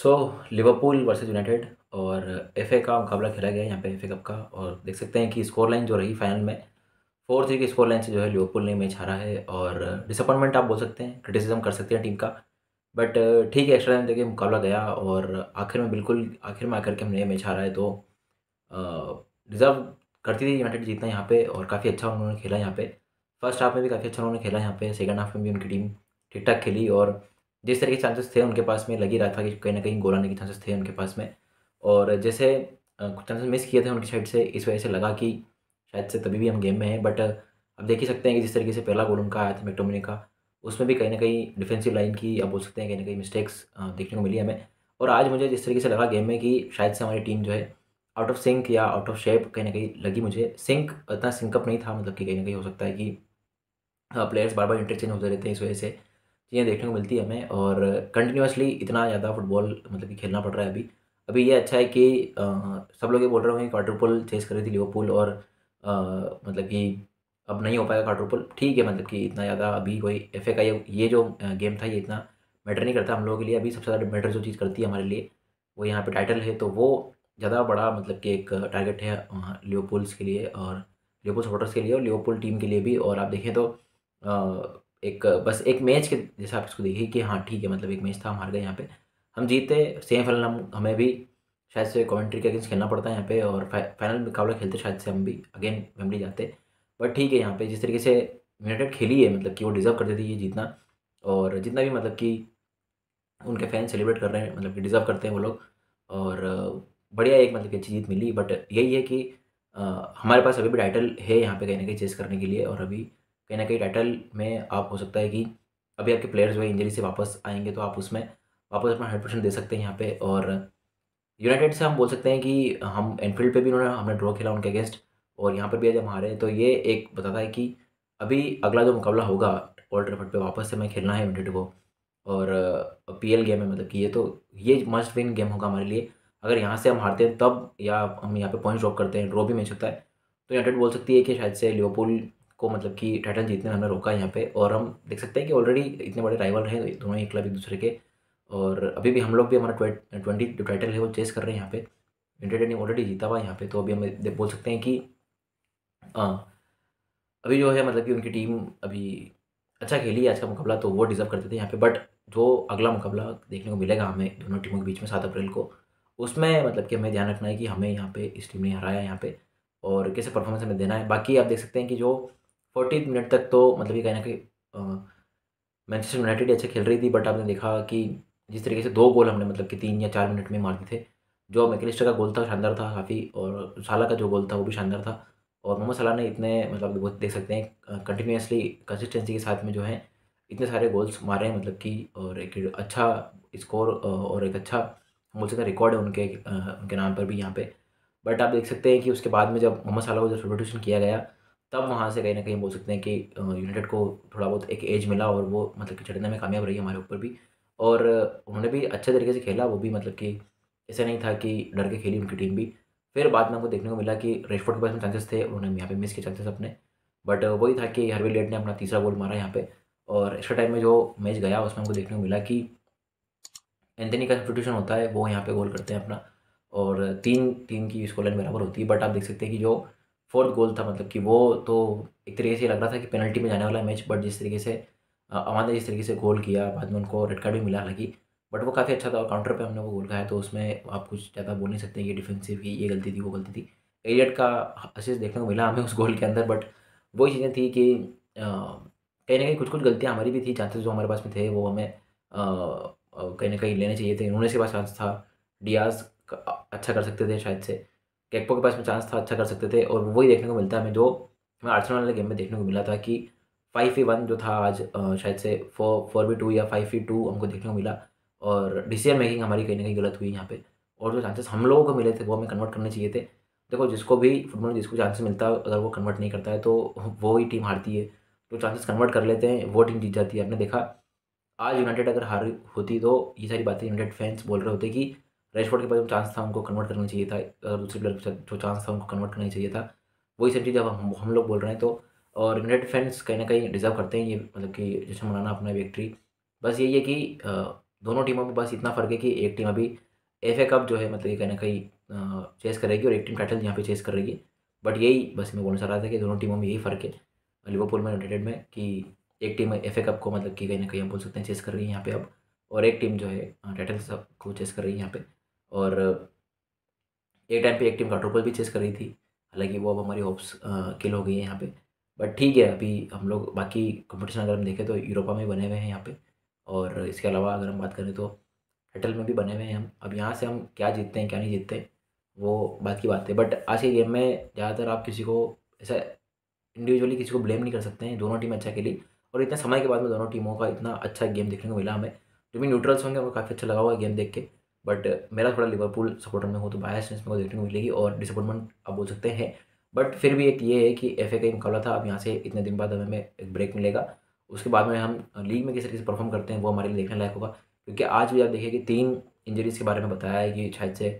सो Liverpool versus United और F का मुकाबला खेला गया यहाँ पे एफ कप का और देख सकते हैं कि स्कोर लाइन जो रही फाइनल में फोर थ्री की स्कोर लाइन से जो है लिवरपूल ने मैच हारा है और डिसअपॉइंटमेंट आप बोल सकते हैं क्रिटिसिज्म कर सकते हैं टीम का बट ठीक है एक्स्ट्रा टाइम देखिए मुकाबला गया और आखिर में बिल्कुल आखिर में आकर के हमने मैच हारा है तो डिज़र्व करती थी यूनाइटेड जीतना यहाँ पे और काफ़ी अच्छा उन्होंने खेला यहाँ पे फर्स्ट हाफ में भी काफ़ी अच्छा उन्होंने खेला यहाँ पे सेकंड हाफ में भी उनकी टीम ठीक ठाक खेली और जिस तरह के चांसेस थे उनके पास में लगी रहा था कि कहीं ना कहीं गोल आने के चांसेस थे उनके पास में और जैसे कुछ चांसेस मिस किए थे उनकी साइड से इस वजह से लगा कि शायद से तभी भी हम गेम में हैं बट अब देख ही सकते हैं कि जिस तरीके से पहला गोल उनका आया था मेक्टोमिनी का उसमें भी कहीं ना कहीं डिफेंसिव लाइन की आप बोल सकते हैं कहीं ना कहीं मिस्टेक्स देखने को मिली हमें और आज मुझे जिस तरीके से लगा गेम में कि शायद से हमारी टीम जो है आउट ऑफ सिंक या आउट ऑफ शेप कहीं ना कहीं लगी मुझे सिंक इतना सिंकअप नहीं था मतलब कि कहीं ना कहीं हो सकता है कि प्लेयर्स बार बार इंटरचेंज होते रहते हैं इस वजह से चीज़ें देखने को मिलती है हमें और कंटिन्यूसली इतना ज़्यादा फुटबॉल मतलब कि खेलना पड़ रहा है अभी अभी ये अच्छा है कि आ, सब लोग ये बोल रहे होंगे क्वार्टरपुल चेस कर रही थी लिवरपूल और आ, मतलब कि अब नहीं हो पाएगा क्वार्टरपुल ठीक है मतलब कि इतना ज़्यादा अभी कोई एफ का ये, ये जो गेम था ये इतना मैटर नहीं करता हम लोगों के लिए अभी सबसे ज़्यादा मैटर जो चीज़ करती है हमारे लिए वो यहाँ पर टाइटल है तो वो ज़्यादा बड़ा मतलब कि एक टारगेट है लिवरपूल्स के लिए और लिवरपूल सपोर्टर्स के लिए और लिवरपूल टीम के लिए भी और आप देखें तो एक बस एक मैच के जैसे आप इसको देखिए कि हाँ ठीक है मतलब एक मैच था हम हार गए यहाँ पे हम जीते सेम फाइनल हम हमें भी शायद से कॉमेंट्री के अगेंस्ट खेलना पड़ता है यहाँ पे और फाइनल मुकाबला खेलते शायद से हम भी अगेन मेमरी जाते बट ठीक है यहाँ पे जिस तरीके से यूनाइटेड खेली है मतलब कि वो डिज़र्व करते थे ये जीतना और जितना भी मतलब कि उनके फैन सेलिब्रेट कर रहे हैं मतलब कि डिज़र्व करते हैं वो लोग और बढ़िया एक मतलब कि अच्छी जीत मिली बट यही है कि हमारे पास अभी भी टाइटल है यहाँ पे कहने के चेस करने के लिए और अभी कहीं ना कहीं टाइटल में आप हो सकता है कि अभी आपके प्लेयर्स जो है इंजरी से वापस आएंगे तो आप उसमें वापस अपना हंड्रेड परसेंट दे सकते हैं यहाँ पे और यूनाइटेड से हम बोल सकते हैं कि हम एनफील्ड पे भी उन्होंने हमने ड्रॉ खेला उनके अगेंस्ट और यहाँ पर भी आज हम हारे तो ये एक बताता है कि अभी अगला जो मुकाबला होगा ओल्ड ट्रेफर्ड पर वापस से हमें खेलना है यूनाइटेड को और पी एल गेम है मतलब कि ये तो ये मस्ट विन गेम होगा हमारे लिए अगर यहाँ से हम हारते हैं तब या हम यहाँ पे पॉइंट ड्रॉप करते हैं ड्रॉ भी मैच होता है तो यूनाइटेड बोल सकती है कि शायद से लिवरपूल को मतलब कि टाइटल जीतने में हमें रोका यहाँ पे और हम देख सकते हैं कि ऑलरेडी इतने बड़े राइवल हैं दोनों ही क्लब एक दूसरे के और अभी भी हम लोग भी हमारा ट्वेंटी जो टाइटल है वो चेस कर रहे हैं यहाँ पे यूनाइटेड ने ऑलरेडी जीता हुआ यहाँ पे तो अभी हम बोल सकते हैं कि हाँ अभी जो है मतलब कि उनकी टीम अभी अच्छा खेली आज का मुकाबला तो वो डिज़र्व करते थे यहाँ पे बट जो अगला मुकाबला देखने को मिलेगा हमें दोनों टीमों के बीच में सात अप्रैल को उसमें मतलब कि हमें ध्यान रखना है कि हमें यहाँ पे इस टीम ने हराया यहाँ पे और कैसे परफॉर्मेंस हमें देना है बाकी आप देख सकते हैं कि जो फोर्टीन मिनट तक तो मतलब ये कहना कि मैनचेस्टर यूनाइटेड अच्छे खेल रही थी बट आपने देखा कि जिस तरीके से दो गोल हमने मतलब कि तीन या चार मिनट में मार दिए थे जो मैकेलिस्टर का गोल था शानदार था काफ़ी और साला का जो गोल था वो भी शानदार था और मोहम्मद सलाह ने इतने मतलब बहुत देख सकते हैं कंटिन्यूसली कंसिस्टेंसी के साथ में जो है इतने सारे गोल्स मारे हैं मतलब कि और एक अच्छा स्कोर और एक अच्छा बोल सकते हैं रिकॉर्ड है उनके उनके नाम पर भी यहाँ पे बट आप देख सकते हैं कि उसके बाद में जब मोहम्मद सलाह को जब सब्सिट्यूशन किया गया तब वहाँ से कहीं ना कहीं बोल सकते हैं कि यूनाइटेड को थोड़ा बहुत एक एज मिला और वो मतलब कि चढ़ने में कामयाब रही हमारे ऊपर भी और उन्होंने भी अच्छे तरीके से खेला वो भी मतलब कि ऐसा नहीं था कि डर के खेली उनकी टीम भी फिर बाद में हमको देखने को मिला कि रेशफोर्ड के पास में चांसेस थे उन्होंने यहाँ पे मिस किए चांसेस अपने बट वही था कि हरवी लेट ने अपना तीसरा गोल मारा यहाँ पे और एक्स्ट्रा टाइम में जो मैच गया उसमें हमको देखने को मिला कि एंथनी का सब्सिट्यूशन होता है वो यहाँ पे गोल करते हैं अपना और तीन टीम की स्कोर लाइन बराबर होती है बट आप देख सकते हैं कि जो फोर्थ गोल था मतलब कि वो तो एक तरीके से लग रहा था कि पेनल्टी में जाने वाला मैच बट जिस तरीके से अमान ने जिस तरीके से गोल किया बाद में उनको रेड कार्ड भी मिला हालांकि बट वो काफ़ी अच्छा था और काउंटर पे हमने वो गोल खाया तो उसमें आप कुछ ज़्यादा बोल नहीं सकते ये डिफेंसिव की ये गलती थी वो गलती थी एलियट का असिस देखने को मिला हमें उस गोल के अंदर बट वही चीज़ें थी कि कहीं ना कहीं कुछ कुछ गलतियाँ हमारी भी थी चांसेस जो हमारे पास में थे वो हमें कहीं ना कहीं लेने चाहिए थे उन्होंने से पास चांस था डियाज अच्छा कर सकते थे शायद से कैकपो के पास में चांस था अच्छा कर सकते थे और वही देखने को मिलता है हमें जो हमें आर्सन वाले गेम में देखने को मिला था कि फाइव ई वन जो था आज शायद से फोर फोर बी टू या फाइव ई टू हमको देखने को मिला और डिसीजन मेकिंग हमारी कहीं ना कहीं गलत हुई यहाँ पे और जो चांसेस हम लोगों को मिले थे वो हमें कन्वर्ट करने चाहिए थे देखो जिसको भी फुटबॉल में जिसको चांसेस मिलता है अगर वो कन्वर्ट नहीं करता है तो वो ही टीम हारती है जो चांसेस कन्वर्ट कर लेते हैं वो टीम जीत जाती है आपने देखा आज यूनाइटेड अगर हार होती तो ये सारी बातें यूनाइटेड फैंस बोल रहे होते कि रैशफोर्ड के पास जो चांस था उनको कन्वर्ट करना चाहिए था और दूसरे प्लेयर के जो चांस था उनको कन्वर्ट करना चाहिए था वही सब चीज़ जब हम हम लोग बोल रहे हैं तो और यूनाइटेड फैंस कहीं ना कहीं डिजर्व करते हैं ये मतलब कि जैसे मनाना अपना विक्ट्री बस यही है कि दोनों टीमों में बस इतना फ़र्क है कि एक टीम अभी एफ ए कप जो है मतलब ये कहीं ना कहीं चेस करेगी और एक टीम टाइटल यहाँ पे चेस कर रही है बट यही बस मैं बोलना चाह रहा था कि दोनों टीमों में यही फ़र्क है लिवरपूल में यूनाइटेड में कि एक टीम एफ ए कप को मतलब कि कहीं ना कहीं हम बोल सकते हैं चेस कर रही है यहाँ पे अब और एक टीम जो है टाइटल सब को चेस कर रही है यहाँ पर और एक टाइम पे एक टीम काटोपल भी चेस कर रही थी हालांकि वो अब हमारी होप्स किल हो गई है यहाँ पे बट ठीक है अभी हम लोग बाकी कंपटीशन अगर हम देखें तो यूरोपा में बने हुए हैं यहाँ पे और इसके अलावा अगर हम बात करें तो हटल में भी बने हुए हैं हम अब यहाँ से हम क्या जीतते हैं क्या नहीं जीतते हैं, वो बात की बात है बट आज के गेम में ज़्यादातर आप किसी को ऐसा इंडिविजुअली किसी को ब्लेम नहीं कर सकते हैं दोनों टीम अच्छा खेली और इतने समय के बाद में दोनों टीमों का इतना अच्छा गेम देखने को मिला हमें जो भी न्यूट्रल्स होंगे उनको काफ़ी अच्छा लगा हुआ गेम देख के बट uh, मेरा थोड़ा लिवरपूल सपोर्टर में हो तो बायसनेस में देखने को मिलेगी और डिसअपॉइंटमेंट आप बोल सकते हैं बट फिर भी एक ये है कि एफ ए का मुकाबला था अब यहाँ से इतने दिन बाद हमें एक ब्रेक मिलेगा उसके बाद में हम लीग में किस तरीके से परफॉर्म करते हैं वो हमारे लिए देखने लायक होगा क्योंकि आज भी आप देखिए कि तीन इंजरीज़ के बारे में बताया है कि शायद से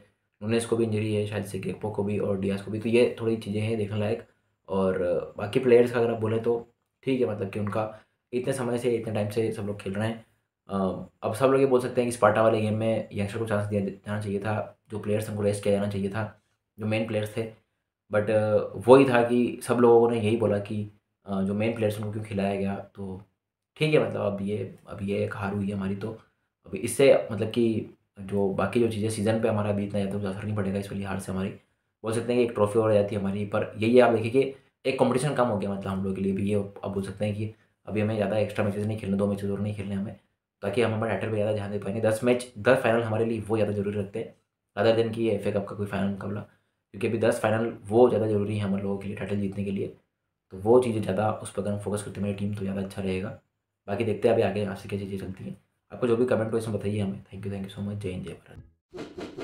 नूनेस को भी इंजरी है शायद से गेकपो को भी और डियास को भी तो ये थोड़ी चीज़ें हैं देखने लायक और बाकी प्लेयर्स का अगर आप बोलें तो ठीक है मतलब कि उनका इतने समय से इतने टाइम से सब लोग खेल रहे हैं अब सब लोग ये बोल सकते हैं कि स्पार्टा वाले गेम में यंगस्टर को चांस दिया जाना चाहिए था जो प्लेयर्स उनको रेस्ट किया जाना चाहिए था जो मेन प्लेयर्स थे बट वही था कि सब लोगों ने यही बोला कि जो मेन प्लेयर्स उनको क्यों खिलाया गया तो ठीक है मतलब अब ये अब ये एक हार हुई है हमारी तो अब इससे मतलब कि जो बाकी जो चीज़ें सीज़न पे हमारा बीतना जाता है उसका असर नहीं पड़ेगा इस वाली हार से हमारी बोल सकते हैं कि एक ट्रॉफी और जाती है हमारी पर यही आप देखिए कि एक कंपटीशन कम हो गया मतलब हम लोग के लिए भी ये अब बोल सकते हैं कि अभी हमें ज़्यादा एक्स्ट्रा मैचेज नहीं खेलने दो मैचेज और नहीं खेलने हमें ताकि हम हमारे टाइटल पर ज़्यादा ध्यान दे पाएंगे दस मैच दस फाइनल हमारे लिए वो ज़्यादा जरूरी रखते हैं अदर देन की एफ ए कप का कोई फाइनल मुकाबला क्योंकि अभी दस फाइनल वो ज़्यादा जरूरी है हम लोगों के लिए टाइटल जीतने के लिए तो वो चीज़ें ज़्यादा उस पर अगर हम फोकस करते हैं मेरी टीम तो ज़्यादा अच्छा रहेगा बाकी देखते हैं अभी आगे यहाँ से क्या चीज़ें चलती हैं आपको जो भी कमेंट हो इसमें बताइए हमें thank you thank you so much जय हिंद जय भारत